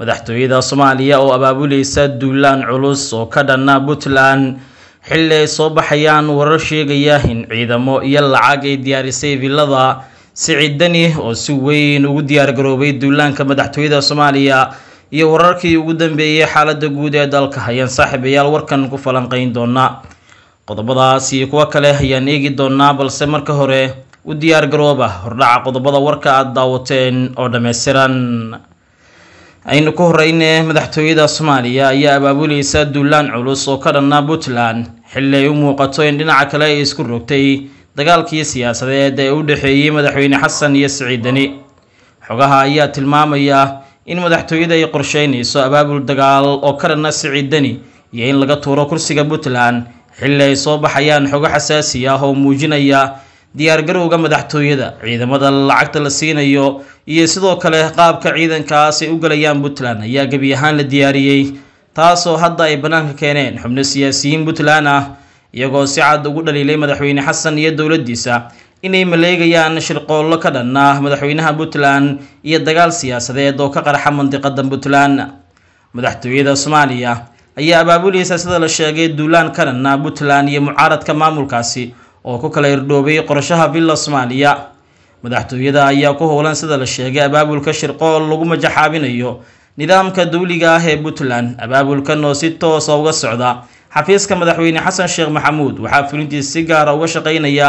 madaxtooyada soomaaliya oo abaabuleysa duulaan culus oo ka dhanna puntland xilli ay soo baxayaan warar sheegaya in ciidamo iyo lacag ay diyaarisay si siciddani oo si weyn ugu diyaargaroobay duulaanka madaxtooyada soomaaliya iyo wararkii ugu dambeeyey xaaladda guud ee dalka ayaan saaxiibayaal warkan ku falanqeyn doona qodobadaas iyo kuwo kale ayaan eegi doonaa balse marka hore u diyaargarooba hordhaca qodobada warka aada daawateen oo dhammaystiran aynu ku horeyne madaxtooyada soomaaliya ayaa abaabuleysa duulaan culus oo ka dhanna puntland xilli ay u muuqato in dhinaca kale ay isku rogtay dagaalkii siyaasadeed ee u dhexeeyey madaxweyne xasan iyo siciidani xogaha ayaa tilmaamaya in madaxtooyada ay qorsheynayso abaabul dagaal oo ka dhanna siciidani iyo in laga tuuro kursiga puntland xilli ay soo baxayaan xogo xasaasi ah oo muujinaya diyaargarowga madaxtooyada ciidamada lacagta la siinayo iyo sidoo kale qaabka ciidankaas ay u galayaan puntland ayaa gebi ahaan la diyaariyey taasoo hadda ay bannaanka keeneen xubno siyaasiyiin puntland ah iyagoo si cad ugu dhaliilay madaxweyne xasan iyo dowladdiisa inay maleegayaan shirqoollo ka dhannaa madaxweynaha puntland iyo dagaal siyaasadeed oo ka qarxa mandiqada puntland madaxtooyada soomaaliya ayaa abaabulaysa sida la sheegay duulaan ka dhannaa puntland iyo mucaaradka maamulkaasi oo ku kala irdhoobay qorshaha villa soomaaliya madaxtooyada ayaa ku howlan sida la sheegay abaabulka shirqool lagu majaxaabinayo nidaamka dawliga ah ee puntland abaabulkan oo si toosa ah uga socda xafiiska madaxweyne xasan sheekh maxamuud waxaa fulintiis si gaara ah uga shaqaynaya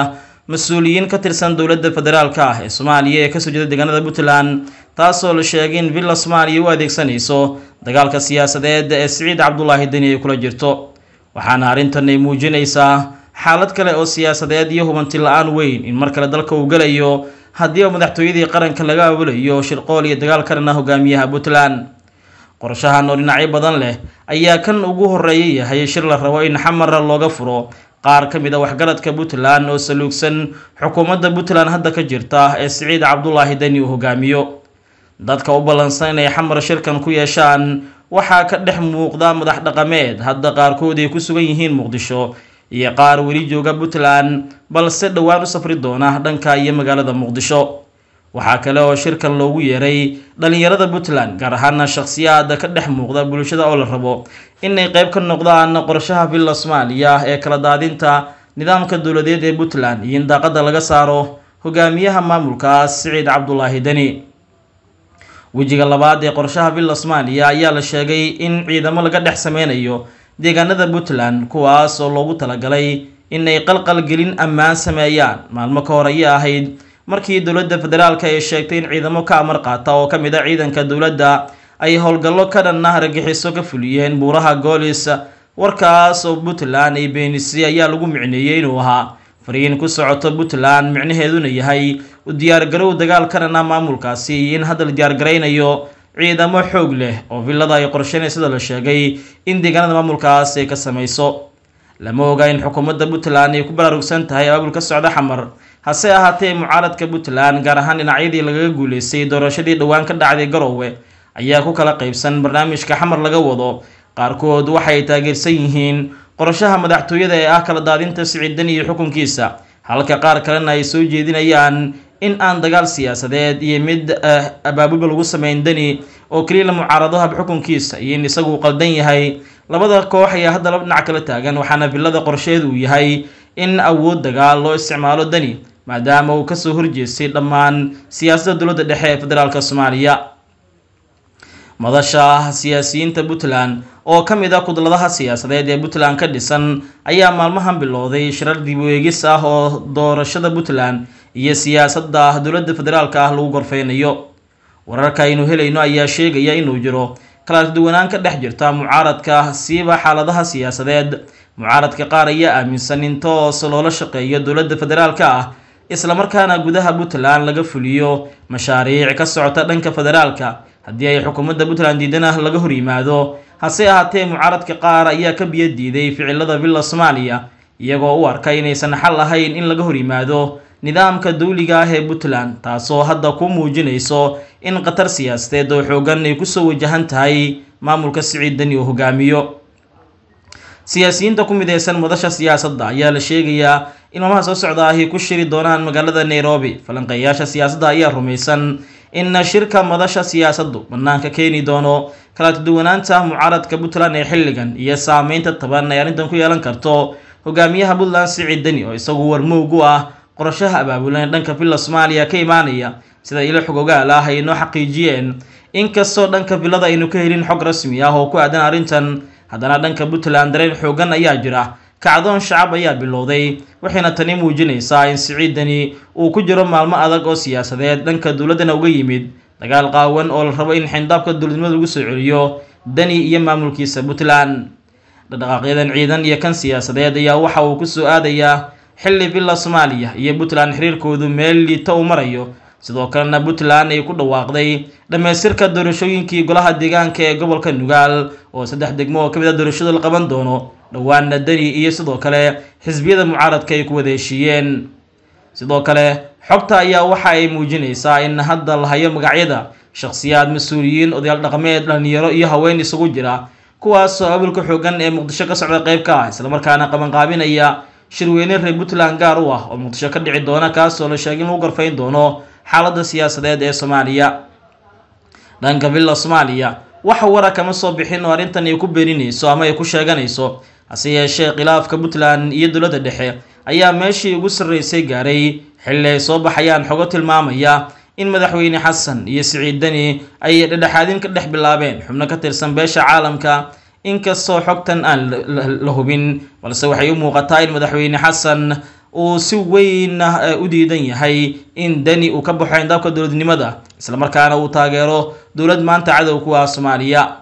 mas-uuliyiin ka tirsan dowladda federaalka ah ee soomaaliya ee kasoo jeeda deegaanada puntland taasoo la sheegay in villa soomaaliya u adeegsanayso dagaalka siyaasadeed ee siciid cabdulaahi deni ay kula jirto waxaana arrintan ay muujinaysaa xaalad kale oo siyaasadeed iyo hubanti la-aan weyn in mar kale dalka uu gelayo haddiiba madaxtooyadii qaranka laga abulayo shirqool iyo dagaal kalena hogaamiyaha puntland qorshahan oo dhinacyo badan leh ayaa kan ugu horeeyay yahay shir la rabo in xamara looga furo qaar ka mid a ah waxgaradka puntland oo saluugsan xukuumadda puntland hadda ka jirta ee siciid cabdulaahi deni uu hogaamiyo dadka u ballansan inay xamar shirkan ku yeeshaan waxaa ka dhex muuqda madax dhaqameed hadda qaarkood ay ku sugan yihiin muqdisho iyo qaar weli jooga puntland balse dhowaan u safri doona dhanka iyo magaalada muqdisho waxaa kale oo shirkan loogu yeeray dhalinyarada puntland gaar ahaana shakhsiyaada ka dhex muuqda bulshada oo la rabo inay qeyb ka noqdaan qorshaha villa soomaaliya ee kala daadinta nidaamka dowladeed ee puntland iyo in daaqada laga saaro hogaamiyaha maamulkaas siciid cabdulaahi deni wejiga labaad ee qorshaha villa soomaaliya ayaa la sheegay in ciidamo laga dhex sameynayo deegaanada puntland kuwaas oo loogu talagalay inay gelin ammaan sameeyaan maalmo ka hor ayay ahayd markii dowladda federaalk ay sheegtay in ciidamo ka amar qaata oo ka mid a ah ciidanka dowladda ay howlgallo ka dhan ah ka fuliyeen buuraha goolis warkaas oo puntland ay beenisay ayaa lagu micneeyey inuu ahaa fariin ku socoto puntland micnaheeduna yahay u diyaargarow dagaal dhan ah maamulkaasi iyo in hadal diyaargaraynayo ciidamo xoog leh oo villada ay qorsheynaya sida la sheegay in deegaanada maamulkaas ay ka samayso lama oga in xukuumadda puntland ay ku baraarugsan tahay abaabul ka socda xamar hase ahaatee mucaaradka puntland gaar ahaan dhinacyadii lagaga guuleystay doorashadii dhowaan ka dhacday garowe ayaa ku kala qeybsan barnaamijka xamar laga wado qaarkood waxay taageersan yihiin qorshaha madaxtooyada ee ah kala daadinta sicidan iyo xukunkiisa halka qaar kalena ay soo jeedinayaan in aan dagaal siyaasadeed iyo mid eh, abaabuba lagu sameyn dani oo keliya la mucaarado xukunkiisa iyo in isagu qaldan yahay labada koox ayaa hadda laba dhinac kala taagan waxaana billada qorsheed uu yahay in awood dagaal loo isticmaalo dani maadaama uu kasoo horjeestay dhammaan siyaasadda dowladda dhexe ee federaalk soomaaliya madasha siyaasiyiinta puntland oo ka mid a ah kudladaha siyaasadeed ee puntland ka dhisan ayaa maalmahan bilowday shirar dib u eegis ah oo doorashada puntland iyo siyaasadda ah dowladda federaalka ah lagu gorfeynayo wararka aynu helayno ayaa sheegaya inuu jiro kala duwanaan ka dhex jirta mucaaradka siiba xaaladaha siyaasadeed mucaaradka qaar ayaa aaminsan in toos loola shaqeeyo dowladda federaalka ah islamarkaana gudaha puntland laga fuliyo mashaariic ka socota dhanka federaalka haddii ay xukuumadda puntland diidan ah laga hor yimaado hase ahaatee mucaaradka qaar ayaa ka biyo diiday ficilada villa soomaaliya iyagoo u arka inaysan xal ahayn in laga hor yimaado nidaamka duuliga ah ee puntland taasoo hadda ku muujinayso in khatar siyaasadeed oo xoogan ay kusoo wajahan tahay maamulka siciid deni uu hogaamiyo siyaasiyiinta ku mideysan madasha siyaasadda ayaa la sheegayaa in maalmaha soo socda ahi ku shiri doonaan magaalada nairobi falanqeeyaasha siyaasadda ayaa rumaysan in shirka madasha siyaasaddu banaanka keeni doono kala duwanaanta mucaaradka puntland ee xilligan iyo saameynta taban ay arrintan ku yeelan karto hogaamiyaha puntland siciid deni oo isagu warmowgu ah qorashaha abaabulan dhanka billa soomaaliya ka imaanaya sida ilo xog ogaal ah noo xaqiijiyeen inkastoo dhanka billada aynu ka helin xog rasmi ah oo ku aadan arrintan haddana dhanka puntland dareen xoogan ayaa jira kacdoon shacab ayaa bilowday waxayna tani muujinaysaa in siciidani uu ku jiro maalmo adag oo siyaasadeed dhanka dowladdana uga yimid dagaal qaawan oo la rabo in xindaabka dowladnimada lagu soo celiyo dani iyo maamulkiisa puntland dhadhaqaaqyadan ciidan iyo kan siyaasadeed ayaa waxa uu ku soo aadayaa xilli billa soomaaliya iyo puntland xiriirkoodu meel liita u marayo sidoo kalena puntland ay ku dhawaaqday dhammaystirka doorashooyinkii golaha deegaanka ee gobolka nugaal oo saddex degmo oo ka mid a ah doorashada la qaban doono dhowaanna deni iyo sidoo kale xisbiyada mucaaradka ay ku wada heshiiyeen sidoo kale xogta ayaa waxa ay muujinaysaa in hadda lahayo magacyada shakhsiyaad mas-uuliyiin odayaal dhaqmeed dhalinyaro iyo haween isugu jira kuwaasoo abulka xoogan ee muqdisho ka socda qeyb ka ah islamarkaana qabanqaabinaya shirweyne reer puntland gaar u ah oo muqdisho ka dhici doona kaasoo la sheegay in lagu garfayn doono xaaladda siyaasadeed ee soomaaliya dhanka villa soomaaliya waxa wara kama soo bixin oo arrintan ay ku beeninayso ama ay ku sheeganayso hase yeeshee khilaafka puntland iyo dowladda dhexe ayaa meeshii ugu sarreysay gaaray xilli ay soo baxayaan xogo tilmaamaya in madaxweyne xasan iyo siciid deni ay dhedhexaadin ka dhex bilaabeen xubno ka tirsan beesha caalamka inkastoo xogtan aan la hubin balse waxay u muuqataa in madaxweyne xasan uu si weyn eh, u diidan yahay in deni uu ka baxo xindhaabka dowladnimada islamarkaana uu taageero dowlad maanta cadow kuwa ah soomaaliya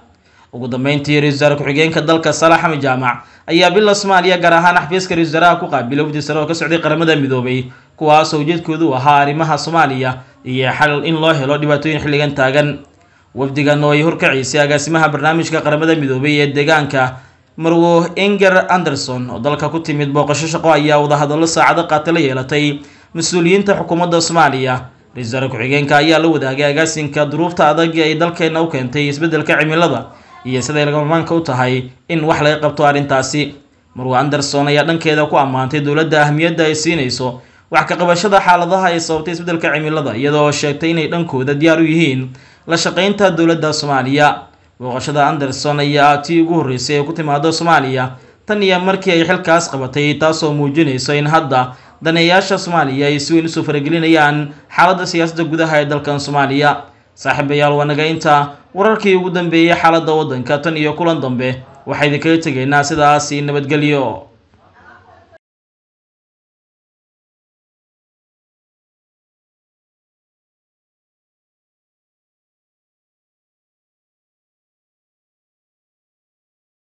ugu dambeyntii ra-isul ku-xigeenka dalka salax xamed jaamac ayaa bila soomaaliya gaar ahaan xafiiska ra-isul wasaaraha ku qaabilay wafdi sare oo ka socday qaramada midoobay kuwaasoo ujeedkoodu ahaa arrimaha soomaaliya iyo xal in loo helo dhibaatooyin xilligan taagan wafdigan oo ay horkaciisay agaasimaha barnaamijka qaramada midoobay ee deegaanka marwo inger anderson oo dalka ku timid booqasho shaqo ayaa wadahadallo saacado qaata la yeelatay mas-uuliyiinta xukuumadda soomaaliya ra-isul ku-xigeenka ayaa la wadaagay agaasinka duruufta adag ay dalkeenna u keentay isbeddelka cimilada iyo siday lagamamaanka u tahay in wax laga qabto arrintaasi marwo anderson ayaa dhankeeda ku ammaantay dowladda ahamiyadda ay siinayso wax ka qabashada xaaladaha ay sababtay isbeddelka cimilada iyadoo sheegtay inay dhankooda diyaar u yihiin la shaqaynta dowladda soomaaliya booqashada anderson ayaa tii ugu horreysay ee ku timaado soomaaliya tan iyo markii ay xilkaas qabatay taasoo muujinayso in hadda daneeyaasha soomaaliya ay si weyn usoo faragelinayaan xaaladda siyaasadda gudaha ee dalkan soomaaliya saaxiibayaal wanaga inta wararkii ugu dambeeyey xaaladda waddanka tan iyo kulan dambe waxaa idinkaga tegaynaa sidaasi nabadgelyo